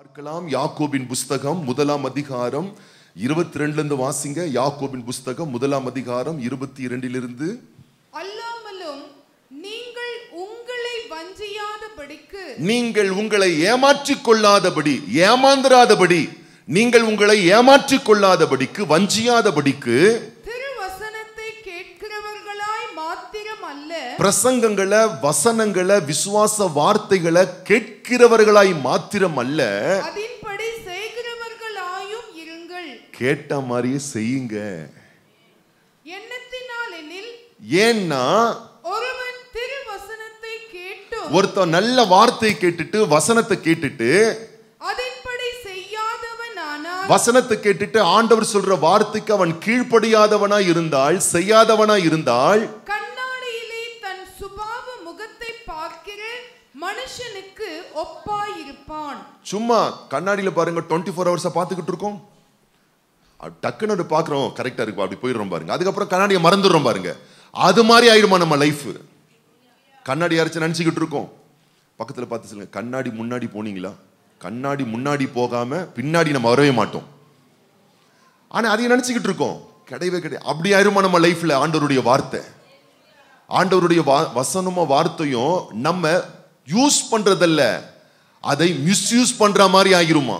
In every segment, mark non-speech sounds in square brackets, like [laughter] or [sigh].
பார்க்கலாம் யாக்கோபின் புஸ்தகம் முதலாம் அதிகாரம் இருபத்தி ரெண்டுலேருந்து வாசிங்க யாக்கோபின் புஸ்தகம் முதலாம் அதிகாரம் இருபத்தி இரண்டிலிருந்து அல்லாமலும் நீங்கள் உங்களை வஞ்சியாதபடிக்கு நீங்கள் உங்களை ஏமாற்றிக் கொள்ளாதபடி ஏமாந்திராதபடி நீங்கள் உங்களை ஏமாற்றிக் கொள்ளாதபடிக்கு வஞ்சியாதபடிக்கு பிரசங்கங்களை வசனங்களை விசுவாச வார்த்தைகளை கேட்கிறவர்களாய் மாத்திரம் அல்ல அதின்படி செய்கிறவர்களாயும் இருங்கள் கேட்ட மாதிரியே செய்யுங்க ஏன்னா ஒருவன் கேட்டு ஒருத்தன் நல்ல வார்த்தை கேட்டுட்டு வசனத்தை கேட்டுட்டு வசனத்தை கேட்டுட்டு ஆண்டவர் சொல்ற வார்த்தைக்கு அவன் கீழ்ப்படியாதவனா இருந்தால் செய்யாதவனா இருந்தால் மனுஷனுக்கு ஒப்பாய் இருப்பான் சும்மா கண்ணாடியில பாருங்க டுவெண்ட்டி ஃபோர் ஹவர்ஸா பார்த்துக்கிட்டு இருக்கோம் டக்குன்னு பார்க்குறோம் கரெக்டாக இருக்கும் அப்படி போயிடுறோம் பாருங்க அதுக்கப்புறம் கண்ணாடியை மறந்துடுறோம் பாருங்க அது மாதிரி ஆயிடுமா நம்ம லைஃப் கண்ணாடி அரைச்சு நினச்சிக்கிட்டு இருக்கோம் பக்கத்தில் பார்த்து சொல்லுங்க கண்ணாடி முன்னாடி போனீங்களா கண்ணாடி முன்னாடி போகாம பின்னாடி நம்ம வரவே மாட்டோம் ஆனால் அதையும் நினச்சிக்கிட்டு இருக்கோம் கிடையவே கிடையாது அப்படி ஆயிருமா நம்ம லைஃப்பில் ஆண்டவருடைய வார்த்தை ஆண்டவருடைய வா வசனமும் வார்த்தையும் நம்ம யூஸ் பண்ணுறதல்ல அதை மிஸ்யூஸ் பண்ற மாதிரி ஆகிருமா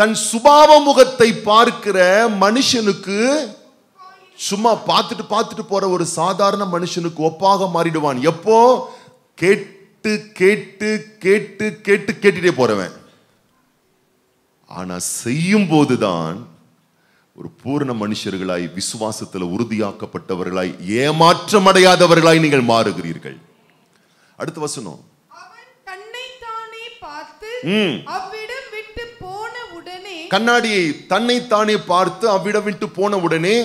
தன் சுபாவ முகத்தை பார்க்கிற மனுஷனுக்கு சும்மா பார்த்துட்டு பார்த்துட்டு போற ஒரு சாதாரண மனுஷனுக்கு ஒப்பாக மாறிடுவான் எப்போ கேட்டு கேட்டு கேட்டு கேட்டு கேட்டுட்டே போறவன் ஆனா செய்யும் போதுதான் ஒரு பூர்ண மனுஷர்களாய் விசுவாசத்தில் உறுதியாக்கப்பட்டவர்களாய் ஏமாற்றம் அடையாதவர்களாய் நீங்கள் மாறுகிறீர்கள் அடுத்து வசனம் கண்ணாடியை தன்னை தானே பார்த்து அவ்விடம் விட்டு போன உடனே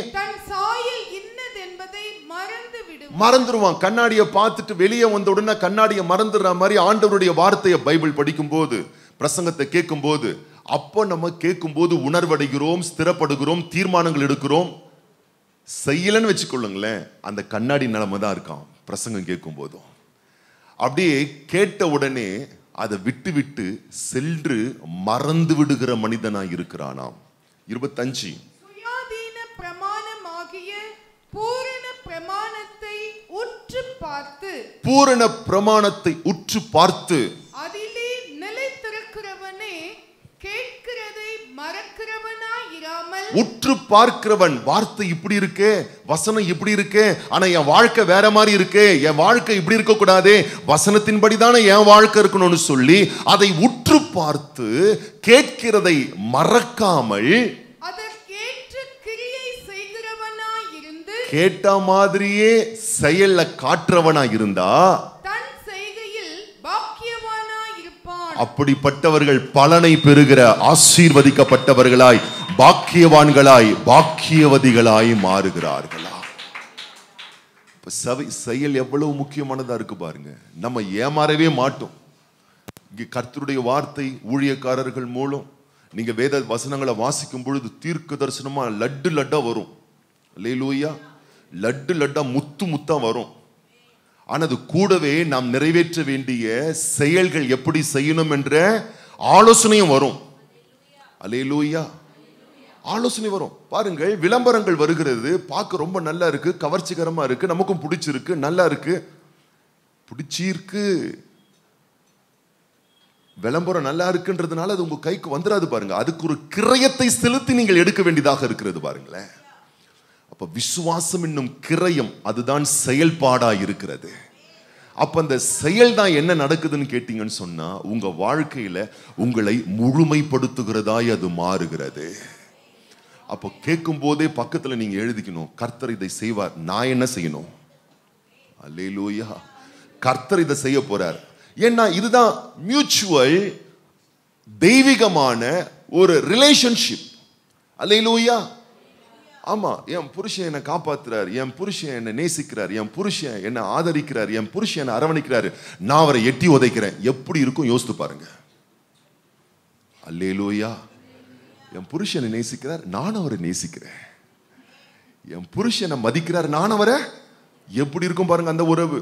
மறந்துடுவான் கண்ணாடியை பார்த்துட்டு வெளியே வந்த உடனே கண்ணாடியை மறந்துடுற மாதிரி ஆண்டவருடைய வார்த்தையை பைபிள் படிக்கும் போது பிரசங்கத்தை கேட்கும் போது அப்போ நம்ம கேட்கும் போது உணர்வடைகிறோம் ஸ்திரப்படுகிறோம் தீர்மானங்கள் எடுக்கிறோம் செய்யலன்னு வச்சுக்கொள்ளுங்களேன் அந்த கண்ணாடி நிலைமை தான் இருக்கான் பிரசங்கம் கேட்கும் போதும் அப்படியே கேட்ட உடனே அதை விட்டு விட்டு சென்று மறந்து விடுகிற மனிதனா இருக்கிறானாம் இருபத்தஞ்சு பூரண பிரமாணத்தை உற்று பார்த்து உற்று பார்க்கிறவன் வார்த்தை இப்படி இருக்கு வசனம் இப்படி இருக்கு ஆனா என் வாழ்க்கை வேற மாதிரி இருக்கு என் வாழ்க்கை இப்படி இருக்க கூடாது வசனத்தின்படி தானே என் வாழ்க்கை இருக்கணும்னு சொல்லி அதை உற்று பார்த்து கேட்கிறதை மறக்காமல் கேட்ட மாதிரியே செயல்ல காற்றவனா இருந்தா அப்படிப்பட்டவர்கள் பலனை பெறுகிற ஆசீர்வதிக்கப்பட்டவர்களாய் பாக்கியவான்களாய் பாக்கியவதிகளாய் மாறுகிறார்களா சவை செயல் எவ்வளவு முக்கியமானதா இருக்கு பாருங்க நம்ம ஏமாறவே மாட்டோம் இங்கே கர்த்தருடைய வார்த்தை ஊழியக்காரர்கள் மூலம் நீங்க வேத வசனங்களை வாசிக்கும் பொழுது தீர்க்க தரிசனமா லட்டு லட்டா வரும் லூயா லட்டு லட்டா முத்து முத்தா வரும் ஆனால் அது கூடவே நாம் நிறைவேற்ற வேண்டிய செயல்கள் எப்படி செய்யணும் என்ற ஆலோசனையும் வரும் அலே லூயா ஆலோசனை வரும் பாருங்கள் விளம்பரங்கள் வருகிறது பார்க்க ரொம்ப நல்லா இருக்கு கவர்ச்சிகரமாக இருக்கு நமக்கும் பிடிச்சிருக்கு நல்லா இருக்கு பிடிச்சிருக்கு விளம்பரம் நல்லா இருக்குன்றதுனால அது உங்கள் கைக்கு வந்துடாது பாருங்க அதுக்கு ஒரு கிரயத்தை செலுத்தி நீங்கள் எடுக்க வேண்டியதாக இருக்கிறது பாருங்களேன் அப்போ விசுவாசம் என்னும் கிரயம் அதுதான் செயல்பாடாக இருக்கிறது அப்போ அந்த செயல் தான் என்ன நடக்குதுன்னு கேட்டிங்கன்னு சொன்னால் உங்கள் வாழ்க்கையில் உங்களை முழுமைப்படுத்துகிறதாய் அது மாறுகிறது அப்போ கேட்கும் போதே பக்கத்தில் நீங்கள் எழுதிக்கணும் கர்த்தர் இதை செய்வார் நான் என்ன செய்யணும் அல்லேலூயா கர்த்தர் இதை செய்ய போறார் ஏன்னா இதுதான் மியூச்சுவல் தெய்வீகமான ஒரு ரிலேஷன்ஷிப் அல்லேலூயா ஆமாம் என் புருஷன் என்னை காப்பாத்துறார் என் புருஷன் என்னை நேசிக்கிறார் என் புருஷன் என்னை ஆதரிக்கிறார் என் புருஷன் என்னை அரவணிக்கிறார் நான் அவரை எட்டி உதைக்கிறேன் எப்படி இருக்கும் யோசித்து பாருங்க அல்லேலூயா என் புருஷனை நேசிக்கிறார் நான் அவரை நேசிக்கிறேன் என் புருஷனை மதிக்கிறார் நான் அவரை எப்படி இருக்கும் பாருங்க அந்த உறவு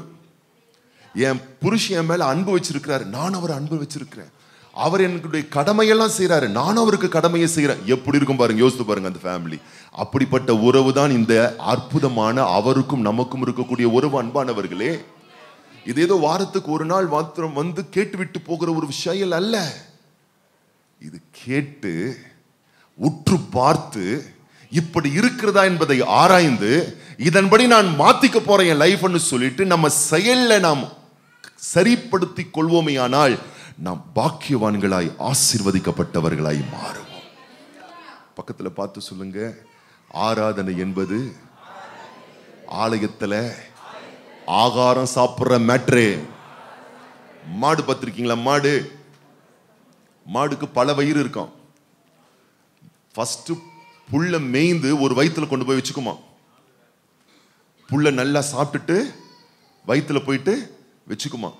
என் புருஷன் என் மேல அன்பு வச்சிருக்கிறார் நான் அவரை அன்பு வச்சிருக்கிறேன் அவர் என்னுடைய கடமையெல்லாம் செய்கிறாரு நான் அவருக்கு கடமையை செய்கிறேன் எப்படி இருக்கும் பாருங்க யோசித்து பாருங்க அந்த ஃபேமிலி அப்படிப்பட்ட உறவு தான் இந்த அற்புதமான அவருக்கும் நமக்கும் இருக்கக்கூடிய உறவு அன்பானவர்களே இது ஏதோ வாரத்துக்கு ஒரு நாள் மாத்திரம் வந்து கேட்டுவிட்டு போகிற ஒரு விஷயம் அல்ல இது கேட்டு உற்று பார்த்து இப்படி இருக்கிறதா என்பதை ஆராய்ந்து இதன்படி நான் மாத்திக்க போறேன் என் லைஃப்னு சொல்லிட்டு நம்ம செயல்ல நாம் சரிப்படுத்தி கொள்வோமேயானால் நாம் பாக்கியவான்களாய் ஆசிர்வதிக்கப்பட்டவர்களாய் மாறுவோம் பக்கத்தில் பார்த்து சொல்லுங்க ஆராதனை என்பது ஆலயத்தில் ஆகாரம் சாப்பிட்ற மேட்ரு மாடு பார்த்துருக்கீங்களா மாடு மாடுக்கு பல வயிறு இருக்கும் ஃபஸ்ட்டு புல்லை மேய்ந்து ஒரு வயிற்றுல கொண்டு போய் வச்சுக்குமா புல்லை நல்லா சாப்பிட்டுட்டு வயிற்றுல போயிட்டு வச்சுக்குமா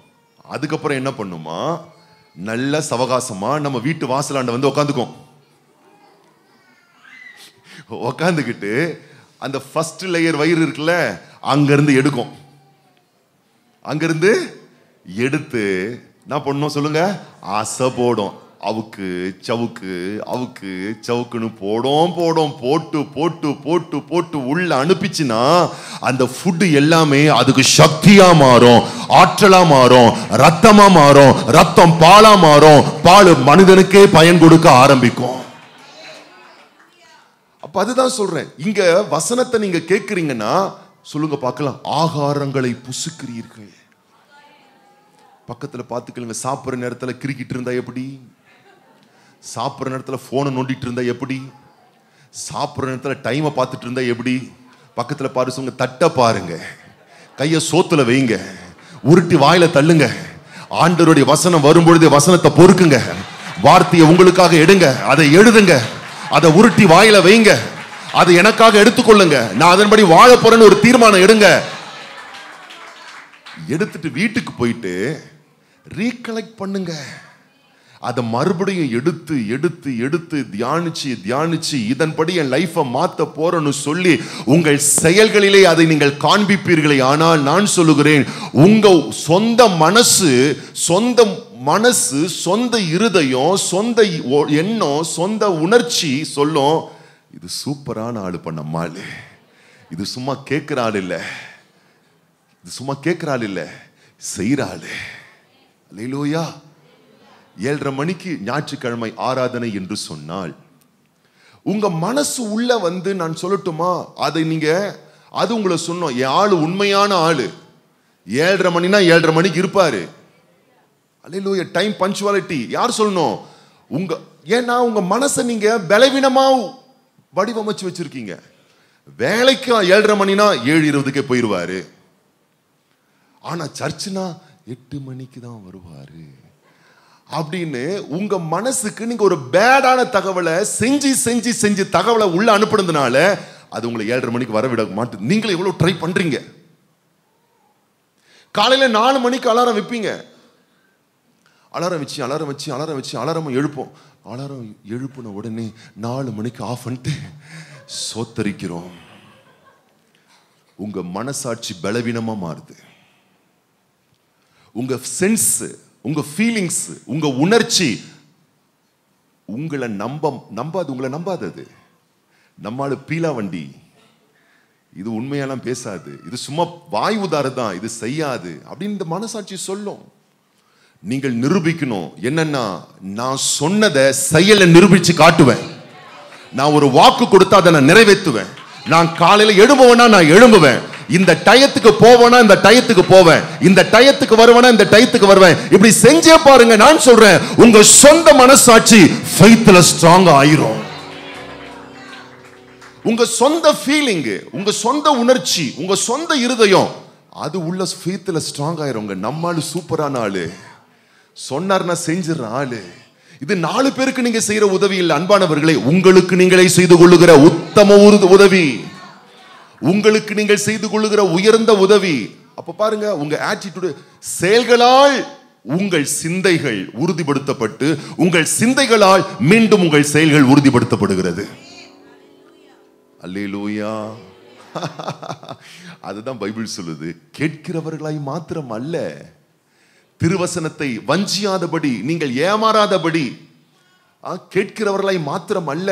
அதுக்கப்புறம் என்ன பண்ணுமா நல்ல சவகாசமாக நம்ம வீட்டு வாசலாண்ட வந்து உக்காந்துக்கும் உக்காந்துக்கிட்டு அந்த ஃபர்ஸ்ட் லேயர் வயிறு இருக்குல்ல அங்கேருந்து எடுக்கும் அங்கேருந்து எடுத்து என்ன பண்ணும் சொல்லுங்க ஆசை போடும் அவுக்கு சவுக்கு அவுக்கு சவுக்குன்னு போடும் போடும் போட்டு போட்டு போட்டு போட்டு உள்ள அனுப்பிச்சுன்னா அந்த ஃபுட்டு எல்லாமே அதுக்கு சக்தியா மாறும் ஆற்றலா மாறும் ரத்தமா மாறும் ரத்தம் பாலா மாறும் பால் மனிதனுக்கே பயன் கொடுக்க ஆரம்பிக்கும் அப்ப அதுதான் சொல்றேன் இங்க வசனத்தை நீங்க கேட்குறீங்கன்னா சொல்லுங்க பார்க்கலாம் ஆகாரங்களை புசுக்கிறீர்கள் பக்கத்தில் பார்த்துக்கலுங்க சாப்பிட்ற நேரத்தில் கிரிக்கிட்டு இருந்தால் எப்படி சாப்பிட்ற நேரத்தில் ஃபோனை நோண்டிட்டு இருந்தா எப்படி சாப்பிட்ற நேரத்தில் டைமை பார்த்துட்டு இருந்தா எப்படி பக்கத்தில் பாரு சொங்க தட்டை பாருங்க கையை சோத்துல வைங்க உருட்டி வாயில தள்ளுங்க ஆண்டருடைய வசனம் வரும்பொழுது வசனத்தை பொறுக்குங்க வார்த்தையை உங்களுக்காக எடுங்க அதை எழுதுங்க அதை உருட்டி வாயில வைங்க அதை எனக்காக எடுத்துக்கொள்ளுங்க நான் அதன்படி வாழ போறேன்னு ஒரு தீர்மானம் எடுங்க எடுத்துட்டு வீட்டுக்கு போயிட்டு ரீகலெக்ட் பண்ணுங்க அதை மறுபடியும் எடுத்து எடுத்து எடுத்து தியானிச்சு தியானிச்சு இதன்படி என் லைஃப்பை மாற்ற போறேன்னு சொல்லி உங்கள் செயல்களிலே அதை நீங்கள் காண்பிப்பீர்களே ஆனால் நான் சொல்லுகிறேன் உங்க சொந்த மனசு சொந்த மனசு சொந்த இருதயம் சொந்த எண்ணம் சொந்த உணர்ச்சி சொல்லும் இது சூப்பரான ஆள் பண்ணம்மாள் இது சும்மா கேட்குற ஆள் இல்லை இது சும்மா கேட்குற ஆள் இல்லை செய்கிற ஆள் ஏழரை மணிக்கு ஞாயிற்றுக்கிழமை ஆராதனை என்று சொன்னால் உங்க மனசு உள்ள வந்து நான் சொல்லட்டுமா அதை நீங்க அது உங்களை சொன்னோம் என் ஆள் உண்மையான ஆள் ஏழரை மணினா ஏழரை மணிக்கு இருப்பாரு அலையிலூய டைம் பஞ்சுவாலிட்டி யார் சொல்லணும் உங்க ஏன்னா உங்க மனசை நீங்க பலவீனமா வடிவமைச்சு வச்சிருக்கீங்க வேலைக்கு ஏழரை மணினா ஏழு இருபதுக்கே போயிருவாரு ஆனா சர்ச்சுனா எட்டு மணிக்கு தான் வருவாரு அப்படின்னு உங்க மனசுக்கு நீங்க ஒரு பேடான தகவலை செஞ்சு செஞ்சு செஞ்சு தகவலை உள்ள அனுப்புனதுனால அது உங்களை ஏழரை மணிக்கு வர விட மாட்டு நீங்களும் எவ்வளவு ட்ரை பண்றீங்க காலையில் நாலு மணிக்கு அலாரம் வைப்பீங்க அலாரம் வச்சு அலாரம் வச்சு அலாரம் வச்சு அலாரம் எழுப்போம் அலாரம் எழுப்பின உடனே நாலு மணிக்கு ஆஃப் பண்ணிட்டு சோத்தரிக்கிறோம் உங்க மனசாட்சி பலவீனமா மாறுது உங்க சென்ஸு உங்கள் ஃபீலிங்ஸ் உங்கள் உணர்ச்சி உங்களை நம்ப நம்பாது உங்களை நம்பாதது நம்மால் பீலா வண்டி இது உண்மையெல்லாம் பேசாது இது சும்மா வாய் தான் இது செய்யாது அப்படின்னு இந்த மனசாட்சி சொல்லும் நீங்கள் நிரூபிக்கணும் என்னன்னா நான் சொன்னதை செயலை நிரூபிச்சு காட்டுவேன் நான் ஒரு வாக்கு கொடுத்தா அதை நான் நிறைவேற்றுவேன் நான் காலையில் எழும்புவேன்னா நான் எழும்புவேன் இந்த டயத்துக்கு போவேனா இந்த டயத்துக்கு போவேன் இந்த டயத்துக்கு வருவேனா இந்த டயத்துக்கு வருவேன் இப்படி செஞ்சே பாருங்க நான் சொல்றேன் உங்க சொந்த மனசாட்சி ஃபெய்த்ல ஸ்ட்ராங் ஆயிரும் உங்க சொந்த ஃபீலிங் உங்க சொந்த உணர்ச்சி உங்க சொந்த இருதயம் அது உள்ள ஃபெய்த்ல ஸ்ட்ராங் ஆயிரும் உங்க நம்மால் சூப்பரான ஆளு சொன்னார்னா செஞ்சிடற ஆளு இது நாலு பேருக்கு நீங்க செய்யற உதவி இல்லை அன்பானவர்களே உங்களுக்கு நீங்களே செய்து கொள்ளுகிற உத்தம உதவி உங்களுக்கு நீங்கள் செய்து கொள்ளுகிற உயர்ந்த உதவி அப்ப பாருங்க உங்க ஆட்டிடியூடு செயல்களால் உங்கள் சிந்தைகள் உறுதிப்படுத்தப்பட்டு உங்கள் சிந்தைகளால் மீண்டும் உங்கள் செயல்கள் உறுதிப்படுத்தப்படுகிறது அல்லேலூயா [laughs] அதுதான் பைபிள் சொல்லுது கேட்கிறவர்களாய் மாத்திரம் அல்ல திருவசனத்தை வஞ்சியாதபடி நீங்கள் ஏமாறாதபடி கேட்கிறவர்களாய் மாத்திரம் அல்ல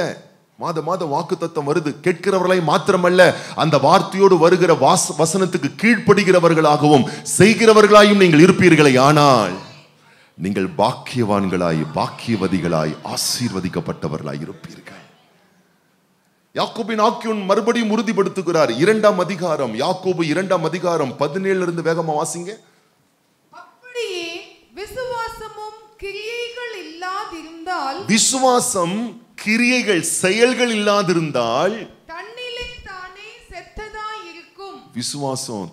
மாத மாத வாக்கு தத்துவம் வருது கேட்கிறவர்களை மாத்திரமல்ல அந்த வார்த்தையோடு வருகிற வாஸ் வசனத்துக்கு கீழ்ப்படுகிறவர்களாகவும் செய்கிறவர்களாயும் நீங்கள் இருப்பீர்களே ஆனால் நீங்கள் பாக்கியவான்களாய் பாக்கியவதிகளாய் ஆசீர்வதிக்கப்பட்டவர்களாய் இருப்பீர்கள் யாக்கோபின் ஆக்கியோன் மறுபடியும் உறுதிப்படுத்துகிறார் இரண்டாம் அதிகாரம் யாக்கோபு இரண்டாம் அதிகாரம் பதினேழுல இருந்து வேகமா வாசிங்க விசுவாசமும் கிரியைகள் இல்லாதிருந்தால் விசுவாசம் கிரியைகள் செயல்கள் இல்லாதிருந்தால் விசுவாசம்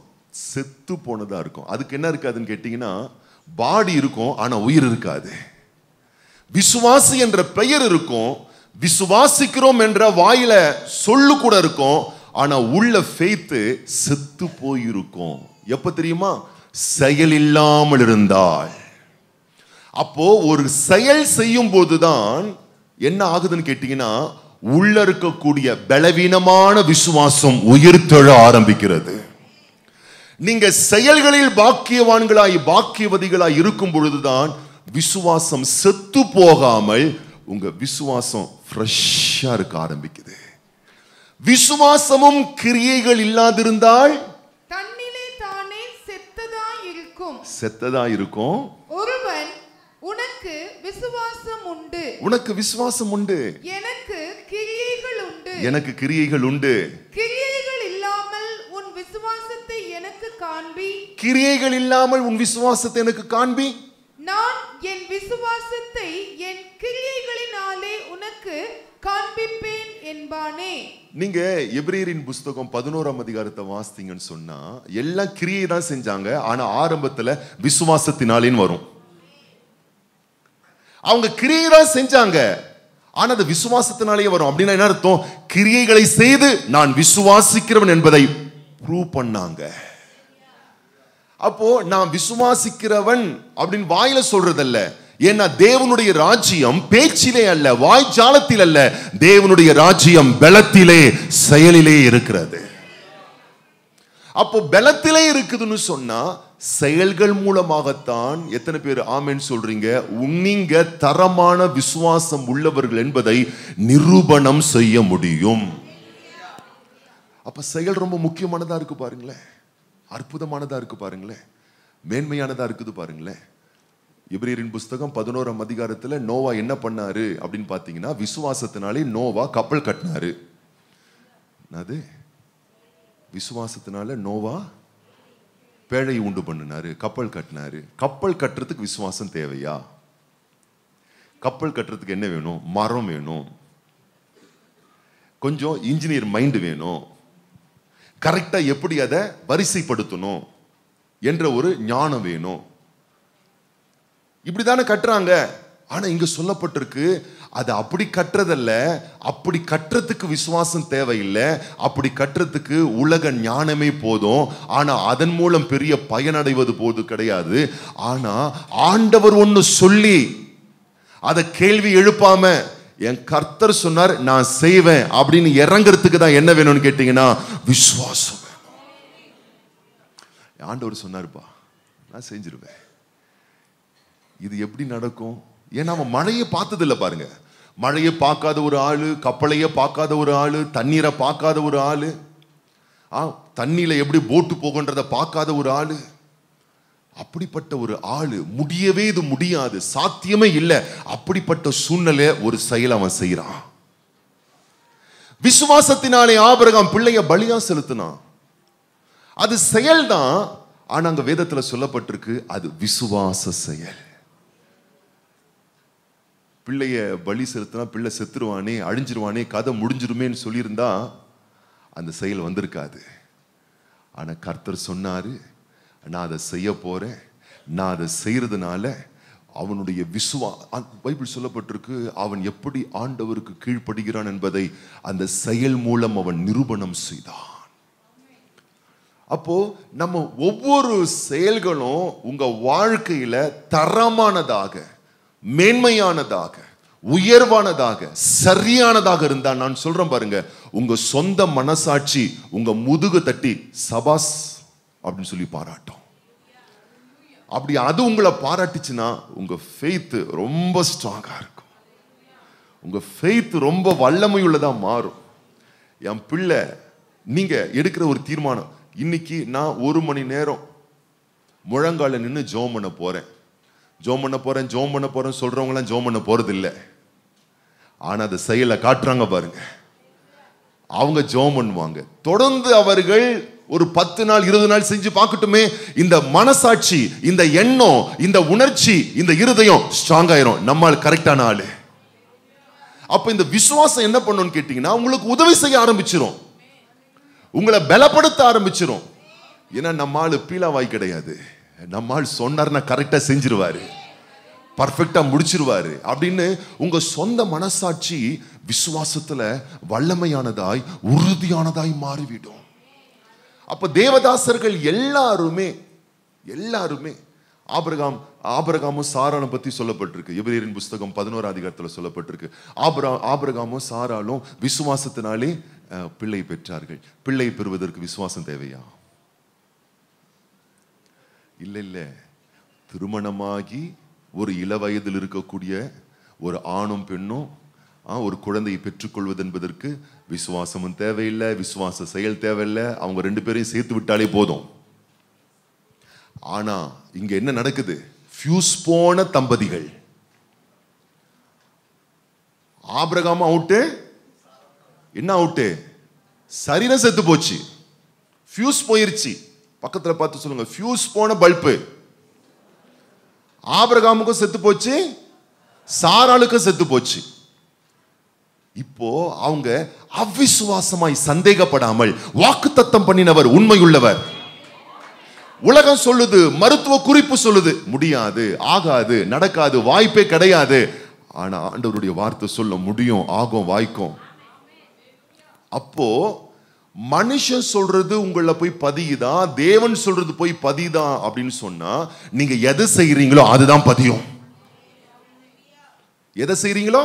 செத்து போனதா இருக்கும் அதுக்கு என்ன இருக்காதுன்னு கேட்டீங்கன்னா பாடி இருக்கும் ஆனா உயிர் இருக்காது விசுவாசி என்ற பெயர் இருக்கும் விசுவாசிக்கிறோம் என்ற வாயில சொல்லு கூட இருக்கும் ஆனா உள்ள ஃபெய்த்து செத்து போயிருக்கும் எப்ப தெரியுமா செயல் இல்லாமல் இருந்தால் அப்போ ஒரு செயல் செய்யும் போதுதான் என்ன ஆகுதுன்னு கேட்டீங்கன்னா உள்ள இருக்கக்கூடிய பலவீனமான விசுவாசம் உயிர்த்தெழ ஆரம்பிக்கிறது நீங்க செயல்களில் பாக்கியவான்களாய் பாக்கியவதிகளாய் இருக்கும் பொழுதுதான் விசுவாசம் செத்து போகாமல் உங்க விசுவாசம் ஃப்ரெஷ்ஷா இருக்க ஆரம்பிக்குது விசுவாசமும் கிரியைகள் இல்லாதிருந்தால் செத்ததா இருக்கும் செத்ததா இருக்கும் விசுவாசம் உண்டு உனக்கு விசுவாசம் உண்டு எனக்கு கிரியைகள் உண்டு எனக்கு கிரியைகள் உண்டு கிரியைகள் இல்லாமல் உன் விசுவாசத்தை எனக்கு காண்பி கிரியைகள் இல்லாமல் உன் விசுவாசத்தை எனக்கு காண்பி நான் என் விசுவாசத்தை என் கிரியைகளினாலே உனக்கு காண்பிப்பேன் என்பானே நீங்க எபிரேயரின் புஸ்தகம் பதினோராம் அதிகாரத்தை வாசித்தீங்கன்னு சொன்னா எல்லாம் கிரியை தான் செஞ்சாங்க ஆனா ஆரம்பத்துல விசுவாசத்தினாலேன்னு வரும் அவங்க கிரியைதான் செஞ்சாங்க ஆனால் அது விசுவாசத்தினாலேயே வரும் அப்படின்னா என்ன அர்த்தம் கிரியைகளை செய்து நான் விசுவாசிக்கிறவன் என்பதை ப்ரூவ் பண்ணாங்க அப்போ நான் விசுவாசிக்கிறவன் அப்படின்னு வாயில சொல்றதல்ல ஏன்னா தேவனுடைய ராஜ்யம் பேச்சிலே அல்ல ஜாலத்தில் அல்ல தேவனுடைய ராஜ்யம் பலத்திலே செயலிலே இருக்கிறது அப்போ பலத்திலே இருக்குதுன்னு சொன்னா செயல்கள் மூலமாகத்தான் எத்தனை பேர் ஆமேன்னு சொல்றீங்க நீங்க தரமான விசுவாசம் உள்ளவர்கள் என்பதை நிரூபணம் செய்ய முடியும் அப்ப செயல் ரொம்ப முக்கியமானதா இருக்கு பாருங்களேன் அற்புதமானதா இருக்கு பாருங்களேன் மேன்மையானதா இருக்குது பாருங்களேன் எபிரியரின் புஸ்தகம் பதினோராம் அதிகாரத்தில் நோவா என்ன பண்ணாரு அப்படின்னு பார்த்தீங்கன்னா விசுவாசத்தினாலே நோவா கப்பல் கட்டினாரு அது விசுவாசத்தினால நோவா பேழை உண்டு பண்ணினாரு கப்பல் கட்டினாரு கப்பல் கட்டுறதுக்கு விசுவாசம் தேவையா கப்பல் கட்டுறதுக்கு என்ன வேணும் மரம் வேணும் கொஞ்சம் இன்ஜினியர் மைண்டு வேணும் கரெக்டாக எப்படி அதை வரிசைப்படுத்தணும் என்ற ஒரு ஞானம் வேணும் இப்படி தானே கட்டுறாங்க ஆனால் இங்கே சொல்லப்பட்டிருக்கு அது அப்படி கட்டுறதல்ல அப்படி கட்டுறதுக்கு விசுவாசம் தேவையில்லை அப்படி கட்டுறதுக்கு உலக ஞானமே போதும் ஆனால் அதன் மூலம் பெரிய பயனடைவது போது கிடையாது ஆனால் ஆண்டவர் ஒன்று சொல்லி அதை கேள்வி எழுப்பாம என் கர்த்தர் சொன்னார் நான் செய்வேன் அப்படின்னு இறங்குறதுக்கு தான் என்ன வேணும்னு கேட்டீங்கன்னா விசுவாசம் ஆண்டவர் சொன்னார்ப்பா நான் செஞ்சிருவேன் இது எப்படி நடக்கும் ஏன்னா அவன் மழையை பார்த்ததில்லை பாருங்கள் மழையை பார்க்காத ஒரு ஆள் கப்பலையே பார்க்காத ஒரு ஆள் தண்ணீரை பார்க்காத ஒரு ஆள் ஆ தண்ணியில் எப்படி போட்டு போகுன்றதை பார்க்காத ஒரு ஆள் அப்படிப்பட்ட ஒரு ஆள் முடியவே இது முடியாது சாத்தியமே இல்லை அப்படிப்பட்ட சூழ்நிலை ஒரு செயல் அவன் செய்கிறான் விசுவாசத்தினாலே ஆபரகம் பிள்ளைய பலியா செலுத்தினான் அது செயல் தான் ஆனால் அங்கே வேதத்தில் சொல்லப்பட்டிருக்கு அது விசுவாச செயல் பிள்ளைய பலி செலுத்தினா பிள்ளை செத்துருவானே அழிஞ்சிருவானே கதை முடிஞ்சிருமேன்னு சொல்லியிருந்தா அந்த செயல் வந்திருக்காது ஆனால் கர்த்தர் சொன்னார் நான் அதை செய்ய போகிறேன் நான் அதை செய்கிறதுனால அவனுடைய விசுவா பைபிள் சொல்லப்பட்டிருக்கு அவன் எப்படி ஆண்டவருக்கு கீழ்ப்படுகிறான் என்பதை அந்த செயல் மூலம் அவன் நிரூபணம் செய்தான் அப்போ நம்ம ஒவ்வொரு செயல்களும் உங்க வாழ்க்கையில தரமானதாக மேன்மையானதாக உயர்வானதாக சரியானதாக இருந்தா நான் சொல்றேன் பாருங்க உங்க சொந்த மனசாட்சி உங்க முதுகு தட்டி சபாஸ் அப்படின்னு சொல்லி பாராட்டும் அப்படி அது உங்களை பாராட்டுச்சுன்னா உங்க ஃபெய்த் ரொம்ப ஸ்ட்ராங்கா இருக்கும் உங்க ஃபெய்த் ரொம்ப உள்ளதா மாறும் என் பிள்ளை நீங்க எடுக்கிற ஒரு தீர்மானம் இன்னைக்கு நான் ஒரு மணி நேரம் முழங்கால நின்று ஜோம் பண்ண போறேன் ஜோம் பண்ண போகிறேன் ஜோம் பண்ண போகிறேன் சொல்கிறவங்களாம் ஜோம் பண்ண போகிறது இல்லை ஆனால் அதை செயலை காட்டுறாங்க பாருங்க அவங்க ஜோம் பண்ணுவாங்க தொடர்ந்து அவர்கள் ஒரு பத்து நாள் இருபது நாள் செஞ்சு பார்க்கட்டுமே இந்த மனசாட்சி இந்த எண்ணம் இந்த உணர்ச்சி இந்த இருதயம் ஸ்ட்ராங் ஆயிரும் நம்மால் கரெக்டான ஆளு அப்ப இந்த விசுவாசம் என்ன பண்ணும்னு கேட்டீங்கன்னா உங்களுக்கு உதவி செய்ய ஆரம்பிச்சிடும் உங்களை பலப்படுத்த ஆரம்பிச்சிரும் ஏன்னா நம்ம ஆளு பீலாவாய் கிடையாது நம்மால் சொன்னார்னா கரெக்டாக செஞ்சிருவார் பர்ஃபெக்டாக முடிச்சிருவார் அப்படின்னு உங்கள் சொந்த மனசாட்சி விசுவாசத்தில் வல்லமையானதாய் உறுதியானதாய் மாறிவிடும் அப்போ தேவதாசர்கள் எல்லாருமே எல்லாருமே ஆபரகாம் ஆபரகாமும் சாராலும் பற்றி சொல்லப்பட்டிருக்கு எபிரேரின் புஸ்தகம் பதினோரா அதிகாரத்தில் சொல்லப்பட்டிருக்கு ஆபரா ஆபரகாமும் சாராலும் விசுவாசத்தினாலே பிள்ளை பெற்றார்கள் பிள்ளை பெறுவதற்கு விசுவாசம் தேவையா இல்லை இல்லை திருமணமாகி ஒரு இள வயதில் இருக்கக்கூடிய ஒரு ஆணும் பெண்ணும் ஒரு குழந்தையை பெற்றுக்கொள்வது என்பதற்கு விசுவாசமும் தேவையில்லை விசுவாச செயல் தேவையில்லை அவங்க ரெண்டு பேரையும் சேர்த்து விட்டாலே போதும் ஆனால் இங்கே என்ன நடக்குது ஃபியூஸ் போன தம்பதிகள் ஆபிரகாம அவுட்டு என்ன அவுட்டு சரீரம் செத்து போச்சு ஃபியூஸ் போயிருச்சு பக்கத்தில் பார்த்து சொல்லுங்கள் ஃபியூஸ் போன பல்பு ஆபரகாமுக்கும் செத்து போச்சு சாராளுக்கும் செத்து போச்சு இப்போ அவங்க அவிசுவாசமாய் சந்தேகப்படாமல் வாக்கு தத்தம் பண்ணினவர் உண்மையுள்ளவர் உலகம் சொல்லுது மருத்துவ குறிப்பு சொல்லுது முடியாது ஆகாது நடக்காது வாய்ப்பே கிடையாது ஆனா ஆண்டவருடைய வார்த்தை சொல்ல முடியும் ஆகும் வாய்க்கும் அப்போ மனுஷன் சொல்றது உங்களை போய் பதியுதா தேவன் சொல்றது போய் பதியுதா அப்படின்னு சொன்னா நீங்க எதை செய்யறீங்களோ அதுதான் பதியும் எதை செய்யறீங்களோ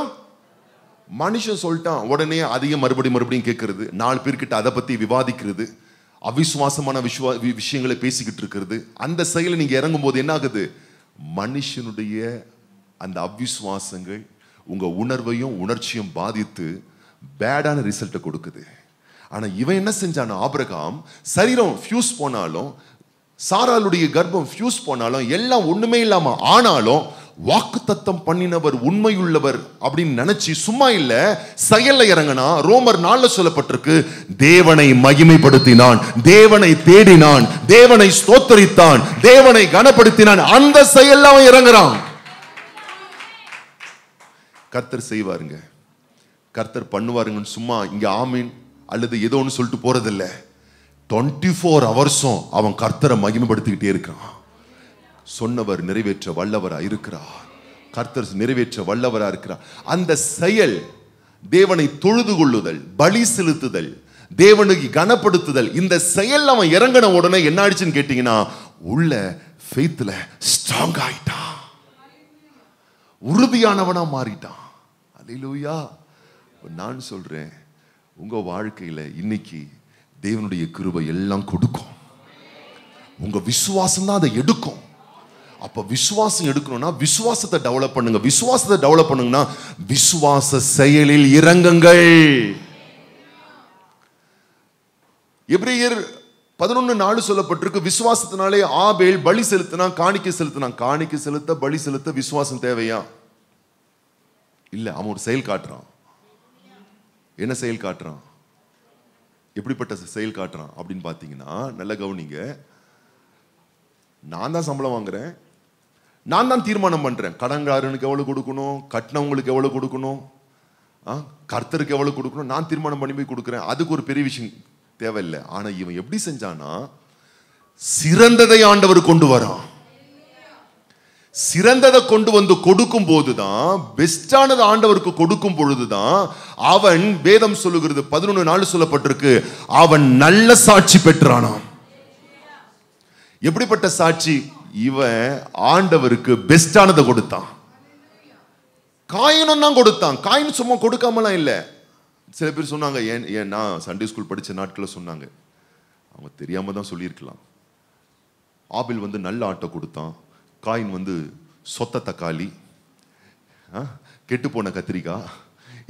மனுஷன் சொல்லிட்டான் உடனே அதிகம் மறுபடியும் மறுபடியும் கேட்கறது நாலு பேர்கிட்ட அதை பத்தி விவாதிக்கிறது அவிசுவாசமான விஸ்வா விஷயங்களை பேசிக்கிட்டு இருக்கிறது அந்த செயலை நீங்க இறங்கும் போது என்ன ஆகுது மனுஷனுடைய அந்த அவிசுவாசங்கள் உங்க உணர்வையும் உணர்ச்சியும் பாதித்து பேடான ரிசல்ட்டை கொடுக்குது ஆனால் இவன் என்ன செஞ்சான் ஆபிரகாம் சரீரம் ஃபியூஸ் போனாலும் சாராளுடைய கர்ப்பம் ஃபியூஸ் போனாலும் எல்லாம் ஒன்றுமே இல்லாமல் ஆனாலும் வாக்கு தத்தம் பண்ணினவர் உண்மையுள்ளவர் அப்படின்னு நினைச்சு சும்மா இல்ல செயல்ல இறங்கினா ரோமர் நாளில் சொல்லப்பட்டிருக்கு தேவனை மகிமைப்படுத்தினான் தேவனை தேடினான் தேவனை ஸ்தோத்தரித்தான் தேவனை கனப்படுத்தினான் அந்த செயல்ல அவன் இறங்குறான் கர்த்தர் செய்வாருங்க கர்த்தர் பண்ணுவாருங்கன்னு சும்மா இங்க ஆமீன் அல்லது ஏதோ ஒன்று சொல்லிட்டு போகிறதில்ல டுவெண்ட்டி ஃபோர் ஹவர்ஸும் அவன் கர்த்தரை மகிமைப்படுத்திக்கிட்டே இருக்கான் சொன்னவர் நிறைவேற்ற வல்லவராக இருக்கிறார் கர்த்தர் நிறைவேற்ற வல்லவராக இருக்கிறார் அந்த செயல் தேவனை தொழுது கொள்ளுதல் பலி செலுத்துதல் தேவனுக்கு கனப்படுத்துதல் இந்த செயல் அவன் இறங்கின உடனே என்ன ஆயிடுச்சுன்னு கேட்டீங்கன்னா உள்ள ஃபெய்த்தில் ஸ்ட்ராங் ஆயிட்டான் உறுதியானவனா மாறிட்டான் அலையிலூயா நான் சொல்றேன் உங்கள் வாழ்க்கையில் இன்னைக்கு தேவனுடைய கிருபை எல்லாம் கொடுக்கும் உங்கள் விசுவாசம் தான் அதை எடுக்கும் அப்போ விசுவாசம் எடுக்கணும்னா விசுவாசத்தை டெவலப் பண்ணுங்க விசுவாசத்தை டெவலப் பண்ணுங்கன்னா விசுவாச செயலில் இறங்குங்கள் எப்ரியர் பதினொன்று நாலு சொல்லப்பட்டிருக்கு விசுவாசத்தினாலே ஆபேல் பலி செலுத்தினா காணிக்கை செலுத்தினா காணிக்கை செலுத்த பலி செலுத்த விசுவாசம் தேவையா இல்லை அவன் ஒரு செயல் காட்டுறான் என்ன செயல் காட்டுறான் எப்படிப்பட்ட செயல் காட்டுறான் அப்படின்னு பார்த்தீங்கன்னா நல்ல கவனிங்க நான் தான் சம்பளம் வாங்குறேன் நான் தான் தீர்மானம் பண்ணுறேன் கடன்காரனுக்கு எவ்வளோ கொடுக்கணும் கட்டினவங்களுக்கு எவ்வளோ கொடுக்கணும் கர்த்தருக்கு எவ்வளோ கொடுக்கணும் நான் தீர்மானம் பண்ணி போய் கொடுக்குறேன் அதுக்கு ஒரு பெரிய விஷயம் தேவையில்லை ஆனால் இவன் எப்படி செஞ்சானா சிறந்ததை ஆண்டவர் கொண்டு வரான் சிறந்ததை கொண்டு வந்து கொடுக்கும் போதுதான் பெஸ்டானது ஆண்டவருக்கு கொடுக்கும் பொழுதுதான் அவன் வேதம் சொல்லுகிறது பதினொன்று நாள் சொல்லப்பட்டிருக்கு அவன் நல்ல சாட்சி பெற்றானாம் எப்படிப்பட்ட சாட்சி இவன் ஆண்டவருக்கு பெஸ்டானதை கொடுத்தான் காயினும் தான் கொடுத்தான் காயின் சும்மா கொடுக்காமலாம் இல்லை சில பேர் சொன்னாங்க ஏன் ஏன் நான் சண்டே ஸ்கூல் படித்த நாட்களில் சொன்னாங்க அவங்க தெரியாமல் தான் சொல்லியிருக்கலாம் ஆபில் வந்து நல்ல ஆட்டை கொடுத்தான் காயின் வந்து சொத்த தக்காளி கெட்டு போன கத்திரிக்காய்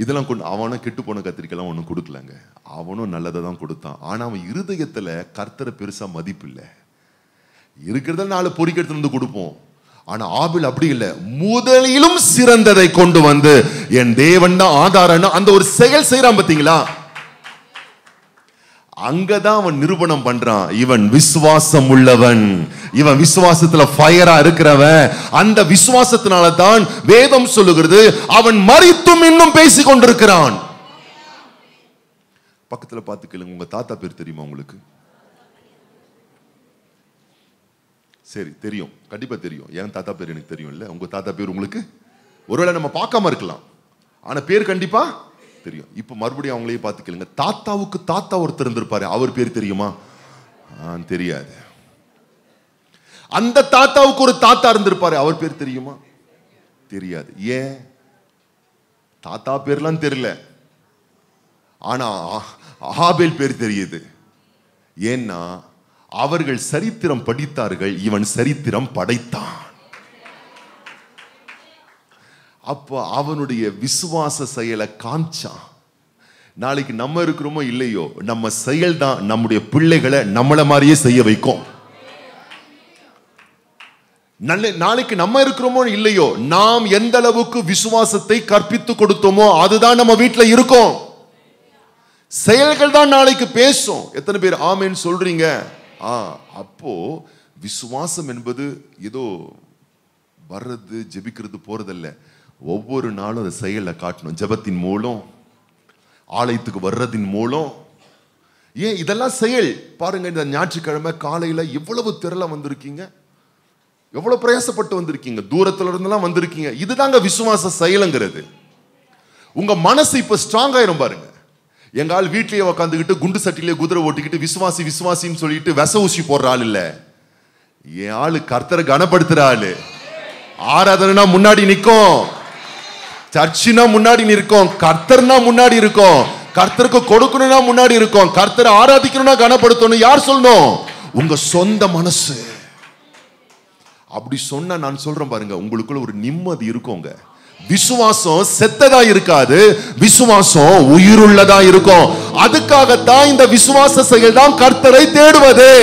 இதெல்லாம் கொண்டு அவனும் கெட்டு போன கத்திரிக்கைலாம் ஒன்றும் கொடுக்கலங்க அவனும் நல்லதை தான் கொடுத்தான் ஆனால் அவன் இருதயத்தில் கர்த்தரை பெருசாக மதிப்பு இல்லை இருக்கிறத நாலு பொறிக்கெடுத்து வந்து கொடுப்போம் ஆனால் ஆபில் அப்படி இல்லை முதலிலும் சிறந்ததை கொண்டு வந்து என் தேவன் தான் ஆதாரம்னு அந்த ஒரு செயல் செய்கிறான் பார்த்தீங்களா அங்கதான் அவன் நிரூபணம் பண்றான் இவன் விசுவாசம் உள்ளவன் இவன் விசுவாசத்துல ஃபயரா இருக்கிறவன் அந்த விசுவாசத்தினால தான் வேதம் சொல்லுகிறது அவன் மறித்தும் இன்னும் பேசிக் கொண்டிருக்கிறான் பக்கத்துல பார்த்து கேளுங்க உங்க தாத்தா பேர் தெரியுமா உங்களுக்கு சரி தெரியும் கண்டிப்பா தெரியும் என் தாத்தா பேர் எனக்கு தெரியும் இல்ல உங்க தாத்தா பேர் உங்களுக்கு ஒருவேளை நம்ம பார்க்காம இருக்கலாம் ஆனா பேர் கண்டிப்பா தெரியும் இப்போ மறுபடியும் அவங்களையும் பார்த்து கேளுங்க தாத்தாவுக்கு தாத்தா ஒருத்தர் இருந்திருப்பாரு அவர் பேர் தெரியுமா தெரியாது அந்த தாத்தாவுக்கு ஒரு தாத்தா இருந்திருப்பாரு அவர் பேர் தெரியுமா தெரியாது ஏன் தாத்தா பேர்லாம் தெரியல ஆனா ஆபேல் பேர் தெரியுது ஏன்னா அவர்கள் சரித்திரம் படித்தார்கள் இவன் சரித்திரம் படைத்தான் அப்போ அவனுடைய விசுவாச செயலை காமிச்சான் நாளைக்கு நம்ம இருக்கிறோமோ இல்லையோ நம்ம செயல் தான் நம்முடைய பிள்ளைகளை நம்மளை மாதிரியே செய்ய வைக்கும் நல்ல நாளைக்கு நம்ம இருக்கிறோமோ இல்லையோ நாம் எந்த அளவுக்கு விசுவாசத்தை கற்பித்து கொடுத்தோமோ அதுதான் நம்ம வீட்டில் இருக்கும் செயல்கள் தான் நாளைக்கு பேசும் எத்தனை பேர் ஆமேன்னு சொல்றீங்க ஆ அப்போ விசுவாசம் என்பது ஏதோ வர்றது ஜெபிக்கிறது போறதில்லை ஒவ்வொரு நாளும் அதை செயலில் காட்டணும் ஜபத்தின் மூலம் ஆலயத்துக்கு வர்றதின் மூலம் ஏன் இதெல்லாம் செயல் பாருங்க இந்த ஞாயிற்றுக்கிழமை காலையில் எவ்வளவு திரளாக வந்திருக்கீங்க எவ்வளோ பிரயாசப்பட்டு வந்திருக்கீங்க தூரத்துல இருந்தெல்லாம் வந்திருக்கீங்க இதுதாங்க விசுவாச செயலுங்கிறது உங்க மனசு இப்போ ஸ்ட்ராங் ஆயிரும் பாருங்க எங்க ஆள் வீட்லயே உக்காந்துக்கிட்டு குண்டு சட்டிலேயே குதிரை ஓட்டிக்கிட்டு விசுவாசி விசுவாசின்னு சொல்லிட்டு விச ஊசி போடுற ஆள் இல்ல என் ஆளு கர்த்தரை கனப்படுத்துற ஆளு ஆராதனைனா முன்னாடி நிற்கும் சர்ச்சுனா முன்னாடி நிற்கும் கர்த்தர்னா முன்னாடி இருக்கும் கர்த்தருக்கு கொடுக்கணும்னா முன்னாடி இருக்கும் கர்த்தரை ஆராதிக்கணும்னா கனப்படுத்தணும் யார் சொல்லணும் உங்க சொந்த மனசு அப்படி சொன்ன நான் சொல்றேன் பாருங்க உங்களுக்குள்ள ஒரு நிம்மதி இருக்குங்க விசுவாசம் செத்ததா இருக்காது விசுவாசம் உயிருள்ளதா இருக்கும் அதுக்காகத்தான் இந்த விசுவாச செயல் தான் கர்த்தரை தேடுவது